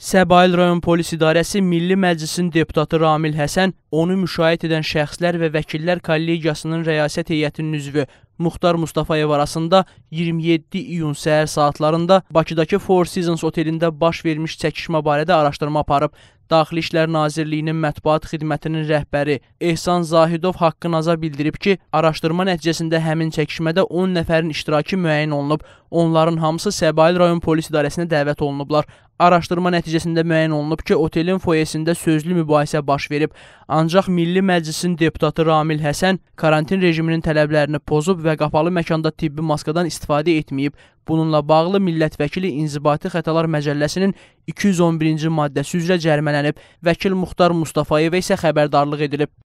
Səbail rayon Polis İdarəsi Milli Məclisin deputatı Ramil Həsən Onu müşayiət edən şəxslər və Vəkillər Kollegiyasının rəyasət heyətinin üzvü Muxtar Mustafayev arasında 27 iyun səhər saatlarında Bakıdakı Four Seasons otelində baş vermiş çəkişmə barədə araşdırma aparıb. Daxili İşlər Nazirliyinin mətbuat xidmətinin rəhbəri Ehsan Zahidov haqqınaza bildirib ki, araşdırma nəticəsində həmin çəkişmədə 10 nəfərin iştirakı müəyyən olunub. Onların hamısı Səbail rayon polis idarəsinə dəvət olunublar. Araşdırma nəticəsində müəyyən olunub ki, otelin foyesində sözlü mübahisə baş verib. Ancaq Milli Məclisin deputatı Ramil Həsən karantin rejiminin tələblərini pozub və qapalı məkanda tibbi maskadan istifadə etməyib. Bununla bağlı millət vəkili inzibati xətalar məcəlləsinin 211-ci maddəsi üzrə cərimələnib. Vəkil Muxtar Mustafayev isə xəbərdarlıq edilib.